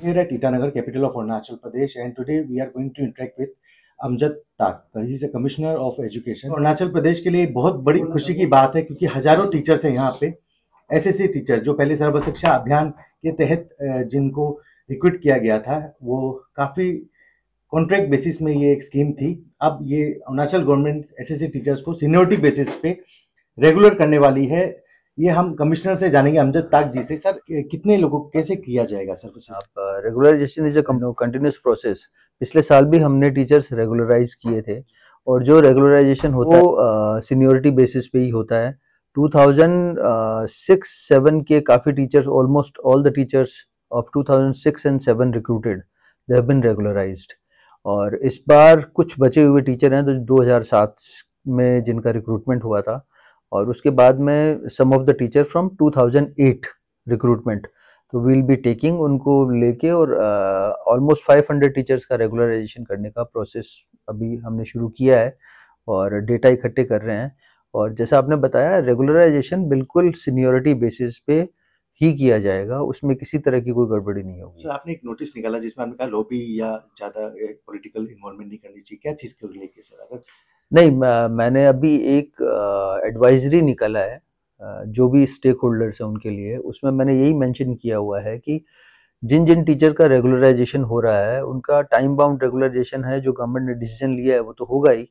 here at Itanagar, capital of Arunachal Pradesh, and today we are going to interact with Amjad Tak he is commissioner of education Arunachal Pradesh के लिए बहुत बड़ी खुशी की बात है क्योंकि हजारों टीचर्स हैं यहाँ पे ऐसे ऐसे टीचर जो पहले सर्व शिक्षा अभियान के तहत uh, जिनको रिक्रूट किया गया था वो काफ़ी कॉन्ट्रैक्ट बेसिस में ये एक स्कीम थी अब ये अरुणाचल गवर्नमेंट ऐसे ऐसे टीचर्स को सीनियोरिटी बेसिस पे रेगुलर करने वाली है ये हम कमिश्नर से जानेंगे अमजद ताक जी से सर कितने लोगों को कैसे किया जाएगा सर आप regularisation is a continuous process पिछले साल भी हमने टीचर्स रेगुलराइज किए थे और जो रेगुलराइजेशन होता है सीनियोरिटी बेसिस पे ही होता है 2006 7 के काफ़ी teachers almost all the teachers of 2006 and 7 recruited they have been regularised और इस बार कुछ बचे हुए टीचर हैं तो 2007 में जिनका रिक्रूटमेंट हुआ था और उसके बाद में some of the teacher from 2008 recruitment तो वील बी टेकिंग उनको लेके और ऑलमोस्ट फाइव हंड्रेड टीचर्स का रेगुलराइजेशन करने का प्रोसेस अभी हमने शुरू किया है और डेटा इकट्ठे कर रहे हैं और जैसा आपने बताया रेगुलराइजेशन बिल्कुल सीनियोरिटी बेसिस पे ही किया जाएगा उसमें किसी तरह की कोई गड़बड़ी नहीं होगी सर आपने एक नोटिस निकाला जिसमें आपने कहा लॉबी या ज़्यादा पॉलिटिकल इन्वॉल्वमेंट नहीं करनी चाहिए क्या चीज़ के लेके सर अगर नहीं मैंने अभी एक एडवाइजरी निकाला है जो भी स्टेक होल्डर्स हैं उनके लिए उसमें मैंने यही मेंशन किया हुआ है कि जिन जिन टीचर का रेगुलराइजेशन हो रहा है उनका टाइम बाउंड रेगुलराइजेशन है जो गवर्नमेंट ने डिसीजन लिया है वो तो होगा ही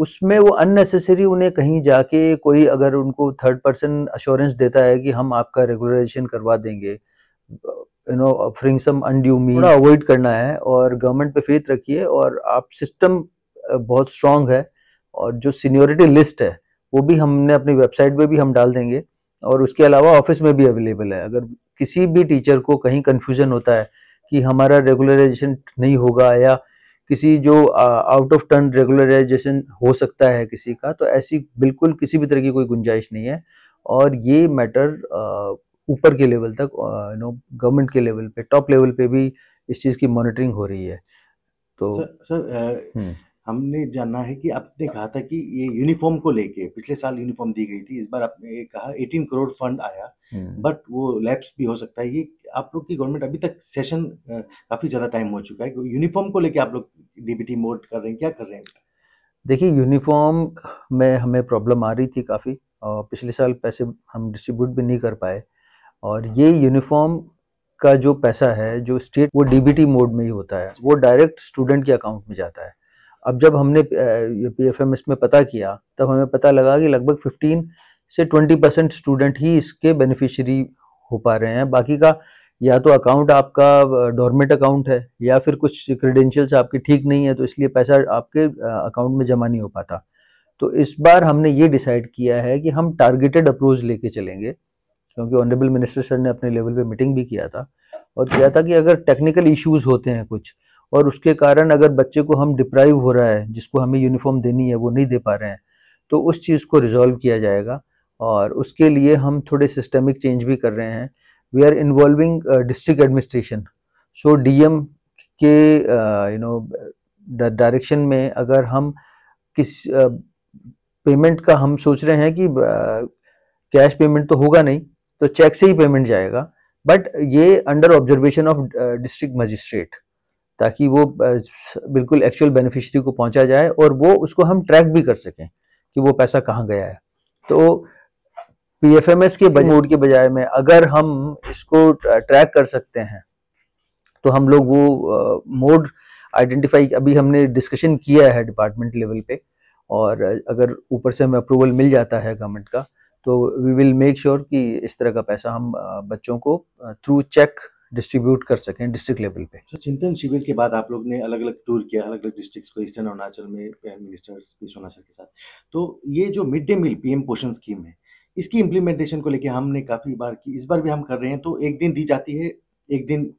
उसमें वो अननेसेसरी उन्हें कहीं जाके कोई अगर उनको थर्ड पर्सन अश्योरेंस देता है कि हम आपका रेगुलराइजेशन करवा देंगे you know offering some undue me avoid करना है और गवर्नमेंट पे फेथ रखिए और आप सिस्टम बहुत स्ट्रांग है और जो सीनियोरिटी लिस्ट है वो भी हमने अपनी वेबसाइट पे भी हम डाल देंगे और उसके अलावा ऑफिस में भी अवेलेबल है अगर किसी भी टीचर को कहीं कन्फ्यूजन होता है कि हमारा रेगुलराइजेशन नहीं होगा या किसी जो आउट ऑफ टर्न रेगुलराइजेशन हो सकता है किसी का तो ऐसी बिल्कुल किसी भी तरह की कोई गुंजाइश नहीं है और ये मैटर ऊपर के लेवल तक यू नो गवर्नमेंट के लेवल पे टॉप लेवल पे भी इस चीज़ की मॉनिटरिंग हो रही है तो सर, सर हम्म। हमने जानना है कि आपने कहा था कि ये यूनिफॉर्म को लेके पिछले साल यूनिफॉर्म दी गई थी इस बार आपने ये कहा 18 करोड़ फंड आया बट हम्म। वो लैप्स भी हो सकता है ये आप लोग की गवर्नमेंट अभी तक सेशन काफ़ी ज़्यादा टाइम हो चुका है यूनिफॉर्म को लेके आप लोग डीबीटी मोड कर रहे हैं क्या कर रहे हैं देखिए यूनिफॉर्म में हमें प्रॉब्लम आ रही थी काफ़ी और पिछले साल पैसे हम डिस्ट्रीब्यूट भी नहीं कर पाए और ये यूनिफॉर्म का जो पैसा है जो स्टेट वो डीबीटी मोड में ही होता है वो डायरेक्ट स्टूडेंट के अकाउंट में जाता है अब जब हमने पी एफ एम एस में पता किया तब हमें पता लगा कि लगभग फिफ्टीन से ट्वेंटी परसेंट स्टूडेंट ही इसके बेनिफिशरी हो पा रहे हैं बाकी का या तो अकाउंट आपका डॉर्मेट अकाउंट है या फिर कुछ क्रेडेंशियल्स आपके ठीक नहीं है तो इसलिए पैसा आपके अकाउंट में जमा नहीं हो पाता तो इस बार हमने ये डिसाइड किया है कि हम टारगेटेड अप्रोच लेके चलेंगे क्योंकि ऑनरेबल मिनिस्टर सर ने अपने लेवल पे मीटिंग भी किया था और किया था कि अगर टेक्निकल इश्यूज होते हैं कुछ और उसके कारण अगर बच्चे को हम डिप्राइव हो रहा है जिसको हमें यूनिफॉर्म देनी है वो नहीं दे पा रहे हैं तो उस चीज़ को रिजॉल्व किया जाएगा और उसके लिए हम थोड़े सिस्टमिक चेंज भी कर रहे हैं we are involving district administration so DM के यू नो डायरेक्शन में अगर हम किस पेमेंट uh, का हम सोच रहे हैं कि कैश uh, पेमेंट तो होगा नहीं तो चेक से ही पेमेंट जाएगा बट ये under observation of district magistrate ताकि वो बिल्कुल एक्चुअल बेनिफिशरी को पहुंचा जाए और वो उसको हम ट्रैक भी कर सकें कि वो पैसा कहाँ गया है तो पी एफ एम एस के मोड के बजाय में अगर हम इसको ट्रैक कर सकते हैं तो हम लोग वो मोड आइडेंटिफाई अभी हमने डिस्कशन किया है डिपार्टमेंट लेवल पे और अगर ऊपर से हमें अप्रूवल मिल जाता है गवर्नमेंट का तो वी विल मेक श्योर कि इस तरह का पैसा हम बच्चों को थ्रू चेक डिस्ट्रीब्यूट कर सकें डिस्ट्रिक्ट लेवल पे तो चिंतन शिविर के बाद आप लोग ने अलग अलग टूर किया अलग अलग डिस्ट्रिक्ट को ईस्टर्न अरुणाचल में प्राइम मिनिस्टर सोना सर के साथ तो ये जो mid day meal PM Poshan scheme है इसकी इम्प्लीमेंटेशन को लेकर हमने काफ़ी बार की इस बार भी हम कर रहे हैं तो एक दिन दी जाती है एक दिन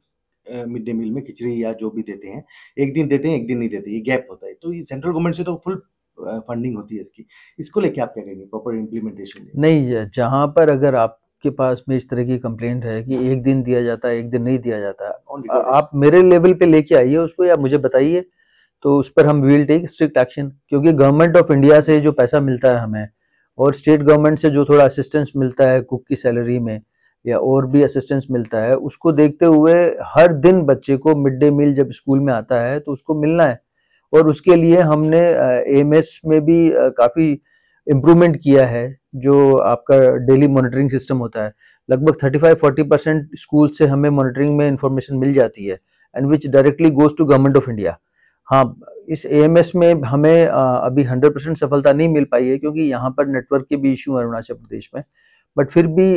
मिड डे मील में खिचड़ी या जो भी देते हैं एक दिन देते हैं एक दिन नहीं देते ये गैप होता है तो ये सेंट्रल गवर्नमेंट से तो फुल फंडिंग होती है इसकी इसको लेके आप क्या कहेंगे प्रॉपर इम्प्लीमेंटेशन नहीं जहाँ पर अगर आप के पास में इस तरह की कंप्लेंट है कि एक दिन दिया जाता है एक दिन नहीं दिया जाता आप मेरे लेवल पे लेके आइए उसको या मुझे बताइए तो उस पर हम विल टेक स्ट्रिक्ट एक्शन क्योंकि गवर्नमेंट ऑफ इंडिया से जो पैसा मिलता है हमें और स्टेट गवर्नमेंट से जो थोड़ा असिस्टेंस मिलता है कुक की सैलरी में या और भी असिस्टेंस मिलता है उसको देखते हुए हर दिन बच्चे को मिड डे मील जब स्कूल में आता है तो उसको मिलना है और उसके लिए हमने एम में भी काफ़ी इम्प्रूवमेंट किया है जो आपका डेली मॉनिटरिंग सिस्टम होता है लगभग 35-40 परसेंट स्कूल से हमें मॉनिटरिंग में इंफॉर्मेशन मिल जाती है and which directly goes to government of India हाँ इस एएमएस में हमें अभी 100 परसेंट सफलता नहीं मिल पाई है क्योंकि यहाँ पर नेटवर्क के भी इशू है अरुणाचल प्रदेश में बट फिर भी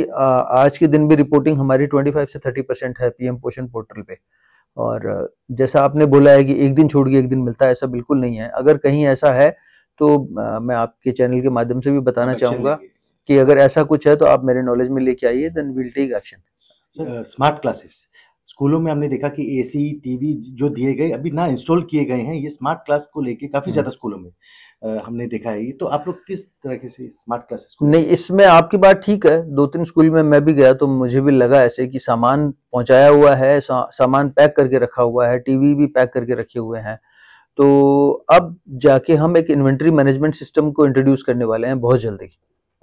आज के दिन भी रिपोर्टिंग हमारी 25 से 30 परसेंट है पीएम पोषण पोर्टल पे और जैसा आपने बोला है कि एक दिन छोड़ के एक दिन मिलता है ऐसा बिल्कुल नहीं है अगर कहीं ऐसा है तो आ, मैं आपके चैनल के माध्यम से भी बताना चाहूंगा कि अगर ऐसा कुछ है तो आप मेरे नॉलेज में लेके आइए then will take action smart classes स्कूलों में हमने देखा कि एसी टीवी जो दिए गए अभी ना इंस्टॉल किए गए हैं ये स्मार्ट क्लास को लेके काफी हम्म। ज्यादा स्कूलों में आ, हमने देखा है तो आप लोग किस तरह से स्मार्ट क्लासेस नहीं इसमें आपकी बात ठीक है दो तीन स्कूल में मैं भी गया तो मुझे भी लगा ऐसे कि सामान पहुंचाया हुआ है सामान पैक करके रखा हुआ है टीवी भी पैक करके रखे हुए हैं तो अब जाके हम एक इन्वेंट्री मैनेजमेंट सिस्टम को इंट्रोड्यूस करने वाले हैं बहुत जल्दी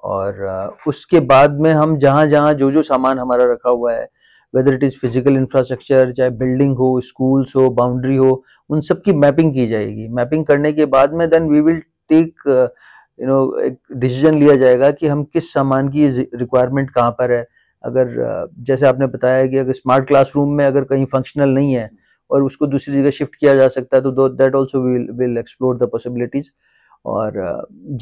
और uh, उसके बाद में हम जहाँ जहाँ जो जो सामान हमारा रखा हुआ है whether it is physical infrastructure चाहे बिल्डिंग हो स्कूल्स हो बाउंड्री हो उन सब की मैपिंग की जाएगी मैपिंग करने के बाद में then we will take you know एक डिसीजन लिया जाएगा कि हम किस सामान की रिक्वायरमेंट कहाँ पर है अगर uh, जैसे आपने बताया कि अगर स्मार्ट क्लासरूम में अगर कहीं फंक्शनल नहीं है और उसको दूसरी जगह शिफ्ट किया जा सकता है तो that also will explore the possibilities और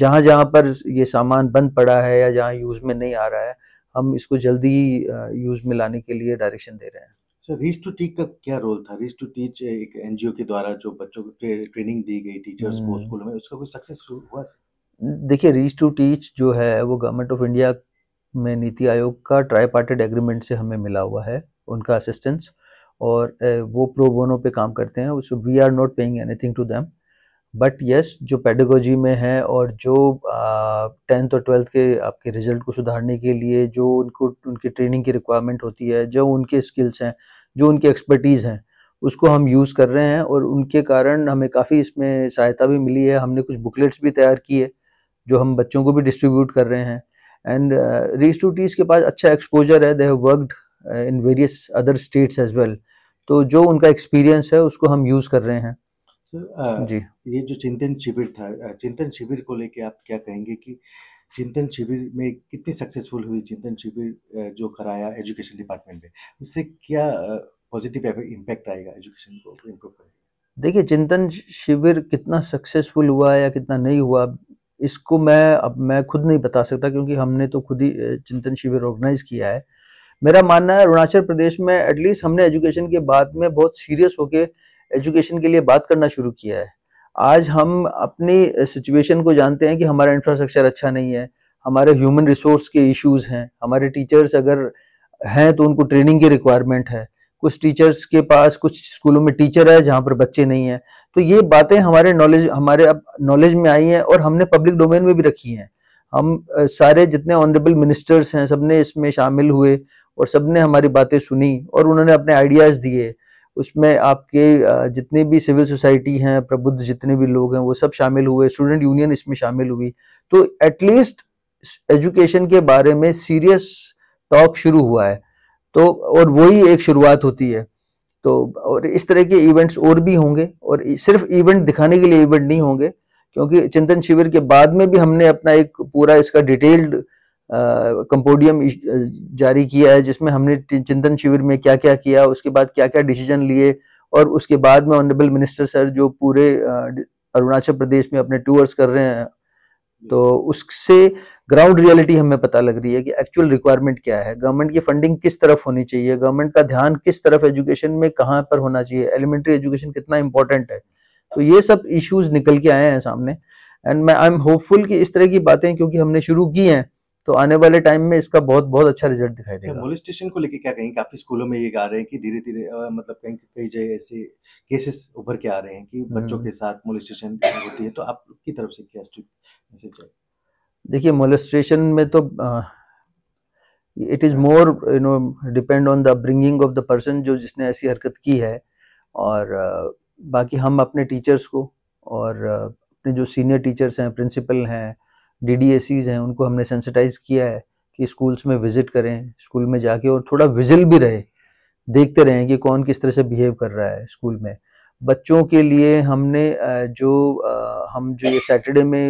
जहाँ जहाँ पर ये सामान बंद पड़ा है या जहाँ यूज में नहीं आ रहा है हम इसको जल्दी ही यूज में लाने के लिए डायरेक्शन दे रहे हैं सर रीज टू टीच का क्या रोल था रीज टू टीच एक एनजीओ के द्वारा जो बच्चों को ट्रेनिंग दी गई टीचर्स को स्कूल हम्म। में उसका कोई सक्सेस हुआ सर देखिए रीज टू टीच जो है वो गवर्नमेंट ऑफ इंडिया में नीति आयोग का ट्राई एग्रीमेंट से हमें मिला हुआ है उनका असिस्टेंस और वो प्रो बोनो पे काम करते हैं so we are not paying anything to them but yes जो पेडोगोजी में है और जो टेंथ और ट्वेल्थ के आपके रिजल्ट को सुधारने के लिए जो उनको उनकी ट्रेनिंग की रिक्वायरमेंट होती है जो उनके स्किल्स हैं जो उनकी एक्सपर्टीज़ हैं उसको हम यूज़ कर रहे हैं और उनके कारण हमें काफ़ी इसमें सहायता भी मिली है हमने कुछ बुकलेट्स भी तैयार किए जो हम बच्चों को भी डिस्ट्रीब्यूट कर रहे हैं एंड रिस्टूटीज़ के पास अच्छा एक्सपोजर है they have worked in various other states as well तो जो उनका एक्सपीरियंस है उसको हम यूज़ कर रहे हैं सर uh, जी ये जो चिंतन शिविर था uh, चिंतन शिविर को लेके आप क्या कहेंगे कि चिंतन शिविर में कितनी सक्सेसफुल हुई चिंतन शिविर uh, जो कराया एजुकेशन डिपार्टमेंट में उससे क्या पॉजिटिव इम्पैक्ट आएगा एजुकेशन को इम्प्रूव करेगा देखिए चिंतन शिविर कितना सक्सेसफुल हुआ या कितना नहीं हुआ इसको मैं अब मैं खुद नहीं बता सकता क्योंकि हमने तो खुद ही चिंतन शिविर ऑर्गेनाइज किया है मेरा मानना है अरुणाचल प्रदेश में एटलीस्ट हमने एजुकेशन के बाद में बहुत सीरियस होके एजुकेशन के लिए बात करना शुरू किया है आज हम अपनी सिचुएशन को जानते हैं कि हमारा इंफ्रास्ट्रक्चर अच्छा नहीं है हमारे ह्यूमन रिसोर्स के इश्यूज हैं हमारे टीचर्स अगर हैं तो उनको ट्रेनिंग की रिक्वायरमेंट है कुछ टीचर्स के पास कुछ स्कूलों में टीचर है जहाँ पर बच्चे नहीं हैं तो ये बातें हमारे नॉलेज हमारे अब नॉलेज में आई हैं और हमने पब्लिक डोमेन में भी रखी हैं हम सारे जितने ऑनरेबल मिनिस्टर्स हैं सबने इसमें शामिल हुए और सबने हमारी बातें सुनी और उन्होंने अपने आइडियाज़ दिए उसमें आपके जितने भी सिविल सोसाइटी हैं प्रबुद्ध जितने भी लोग हैं वो सब शामिल हुए स्टूडेंट यूनियन इसमें शामिल हुई तो एटलीस्ट एजुकेशन के बारे में सीरियस टॉक शुरू हुआ है तो और वही एक शुरुआत होती है तो और इस तरह के इवेंट्स और भी होंगे और सिर्फ इवेंट दिखाने के लिए इवेंट नहीं होंगे क्योंकि चिंतन शिविर के बाद में भी हमने अपना एक पूरा इसका डिटेल्ड कंपोडियम जारी किया है जिसमें हमने चिंतन शिविर में क्या क्या किया उसके बाद क्या क्या डिसीजन लिए और उसके बाद में ऑनरेबल मिनिस्टर सर जो पूरे अरुणाचल प्रदेश में अपने टूर्स कर रहे हैं तो उससे ग्राउंड रियलिटी हमें पता लग रही है कि एक्चुअल रिक्वायरमेंट क्या है गवर्नमेंट की फंडिंग किस तरफ होनी चाहिए गवर्नमेंट का ध्यान किस तरफ एजुकेशन में कहाँ पर होना चाहिए एलिमेंट्री एजुकेशन कितना इंपॉर्टेंट है तो ये सब इश्यूज निकल के आए हैं सामने एंड मैं आई एम होपफुल कि इस तरह की बातें क्योंकि हमने शुरू की हैं तो आने वाले टाइम में इसका बहुत बहुत अच्छा रिजल्ट दिखाई अच्छा, देगा पुलिस स्टेशन को लेकर क्या कहेंगे काफी स्कूलों में ये गा रहे हैं कि धीरे धीरे मतलब कहीं कई जगह ऐसे केसेस उभर के आ रहे हैं कि हम्म। बच्चों के साथ पुलिस स्टेशन होती है तो आपकी तरफ से क्या मैसेज है देखिए मोलिस्ट्रेशन में तो it is more you know depend on the bringing of the person जो जिसने ऐसी हरकत की है और uh, बाकी हम अपने टीचर्स को और uh, अपने जो सीनियर टीचर्स हैं प्रिंसिपल हैं डी हैं उनको हमने सेंसिटाइज किया है कि स्कूल्स में विजिट करें स्कूल में जाके और थोड़ा विजिल भी रहे देखते रहें कि कौन किस तरह से बिहेव कर रहा है स्कूल में बच्चों के लिए हमने जो हम जो ये सैटरडे में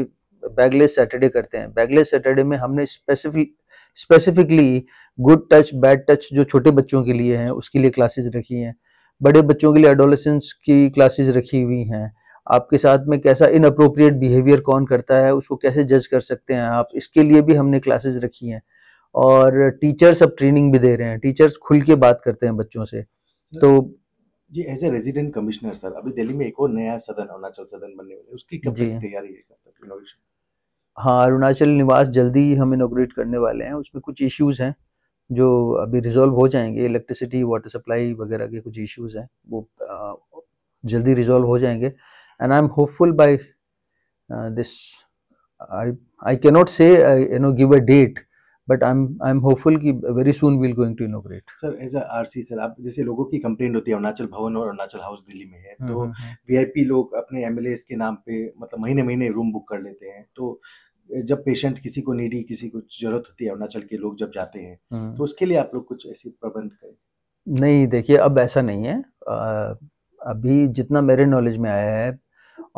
बैगलेस सैटरडे करते हैं बैगलेस सैटरडे में हमने specific specifically good touch bad touch जो छोटे बच्चों के लिए हैं उसके लिए क्लासेस रखी हैं बड़े बच्चों के लिए एडोलेसेंस की क्लासेस रखी हुई हैं आपके साथ में कैसा इनअप्रोप्रिएट बिहेवियर कौन करता है उसको कैसे जज कर सकते हैं आप इसके लिए भी हमने क्लासेस रखी हैं और टीचर्स अब ट्रेनिंग भी दे रहे हैं टीचर्स खुल के बात करते हैं बच्चों से तो जी as a resident commissioner sir अभी दिल्ली में एक और नया सदन अरुणाचल सदन बनने वाले उसकी कब तैयारी है हाँ अरुणाचल निवास जल्दी हम इनोग्रेट करने वाले हैं उसमें कुछ इश्यूज हैं जो अभी रिजोल्व हो जाएंगे इलेक्ट्रिसिटी वाटर सप्लाई वगैरह के कुछ इश्यूज हैं वो जल्दी रिजोल्व हो जाएंगे and I am hopeful by uh, this I, I cannot say uh, you know give a date but I am I am hopeful कि very soon we'll going to inaugurate sir as see sir आप जैसे लोगों की complaint होती है अरुणाचल भवन और Arunachal house Delhi में है तो वी आई पी लोग अपने एम एल एस के नाम पे मतलब महीने महीने रूम बुक कर लेते हैं तो जब पेशेंट किसी को नीडी किसी को जरूरत होती है अरुणाचल के लोग जब जाते हैं हम्म। तो उसके लिए आप लोग कुछ ऐसे प्रबंध करें नहीं देखिए अब ऐसा नहीं है अभी जितना मेरे नॉलेज में आया है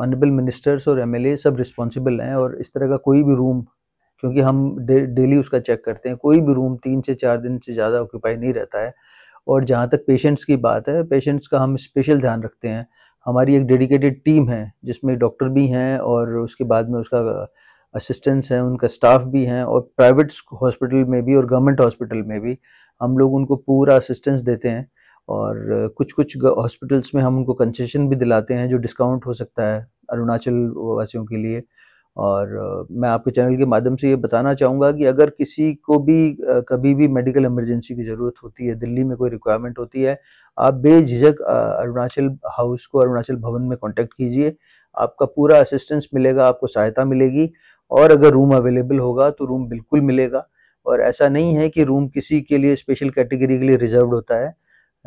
ऑनरेबल मिनिस्टर्स और एम सब रिस्पॉन्सिबल हैं और इस तरह का कोई भी रूम क्योंकि हम दे, डेली उसका चेक करते हैं कोई भी रूम तीन से चार दिन से ज़्यादा ऑक्यूपाई नहीं रहता है और जहाँ तक पेशेंट्स की बात है पेशेंट्स का हम स्पेशल ध्यान रखते हैं हमारी एक डेडिकेटेड टीम है जिसमें डॉक्टर भी हैं और उसके बाद में उसका असिस्टेंट्स हैं उनका स्टाफ भी हैं और प्राइवेट हॉस्पिटल में भी और गवर्नमेंट हॉस्पिटल में भी हम लोग उनको पूरा असिस्टेंस देते हैं और कुछ कुछ हॉस्पिटल्स में हम उनको कंसेशन भी दिलाते हैं जो डिस्काउंट हो सकता है अरुणाचल वासियों के लिए और मैं आपके चैनल के माध्यम से ये बताना चाहूँगा कि अगर किसी को भी कभी भी मेडिकल इमरजेंसी की ज़रूरत होती है दिल्ली में कोई रिक्वायरमेंट होती है आप बेझिझक अरुणाचल हाउस को अरुणाचल भवन में कॉन्टेक्ट कीजिए आपका पूरा असिस्टेंस मिलेगा आपको सहायता मिलेगी और अगर रूम अवेलेबल होगा तो रूम बिल्कुल मिलेगा और ऐसा नहीं है कि रूम किसी के लिए स्पेशल कैटेगरी के लिए रिजर्व होता है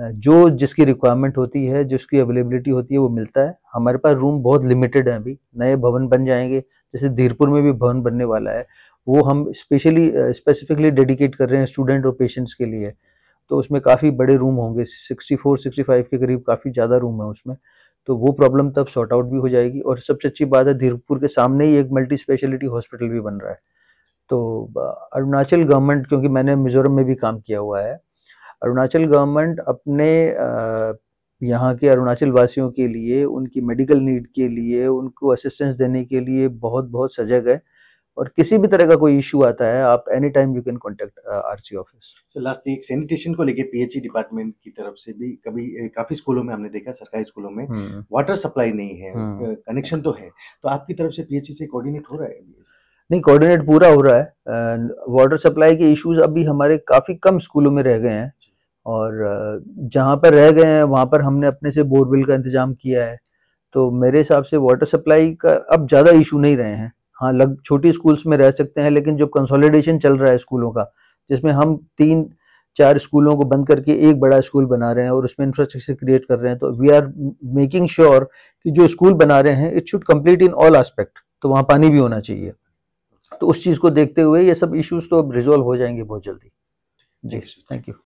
जो जिसकी रिक्वायरमेंट होती है जिसकी अवेलेबिलिटी होती है वो मिलता है हमारे पास रूम बहुत लिमिटेड है अभी नए भवन बन जाएंगे जैसे धीरपुर में भी भवन बनने वाला है वो हम स्पेशली स्पेसिफिकली डेडिकेट कर रहे हैं स्टूडेंट और पेशेंट्स के लिए तो उसमें काफ़ी बड़े रूम होंगे 64 65 के करीब काफ़ी ज़्यादा रूम है उसमें तो वो प्रॉब्लम तब सॉर्ट आउट भी हो जाएगी और सबसे अच्छी बात है धीरपुर के सामने ही एक मल्टी स्पेशलिटी हॉस्पिटल भी बन रहा है तो अरुणाचल गवर्नमेंट क्योंकि मैंने मिज़ोरम में भी काम किया हुआ है अरुणाचल गवर्नमेंट अपने यहाँ के अरुणाचल वासियों के लिए उनकी मेडिकल नीड के लिए उनको असिस्टेंस देने के लिए बहुत बहुत सजग है और किसी भी तरह का कोई इशू आता है आप any time you can contact C office sir last एक सैनिटेशन को लेके पीएचई डिपार्टमेंट e की तरफ से भी कभी काफी स्कूलों में हमने देखा सरकारी स्कूलों में वाटर हम्म। सप्लाई नहीं है कनेक्शन हम्म। तो है तो आपकी तरफ से पीएचई e से कोऑर्डिनेट हो रहा है नहीं कोऑर्डिनेट पूरा हो रहा है वाटर सप्लाई के इश्यूज अभी हमारे काफ़ी कम स्कूलों में रह गए हैं और जहाँ पर रह गए हैं वहाँ पर हमने अपने से बोरवेल का इंतजाम किया है तो मेरे हिसाब से वाटर सप्लाई का अब ज़्यादा इशू नहीं रहे हैं हाँ लग छोटी स्कूल्स में रह सकते हैं लेकिन जब कंसोलिडेशन चल रहा है स्कूलों का जिसमें हम तीन चार स्कूलों को बंद करके एक बड़ा स्कूल बना रहे हैं और उसमें इंफ्रास्ट्रक्चर क्रिएट कर रहे हैं तो वी आर मेकिंग श्योर कि जो स्कूल बना रहे हैं it should complete in all aspect तो वहाँ पानी भी होना चाहिए तो उस चीज़ को देखते हुए ये सब इश्यूज तो अब रिजॉल्व हो जाएंगे बहुत जल्दी जी थैंक यू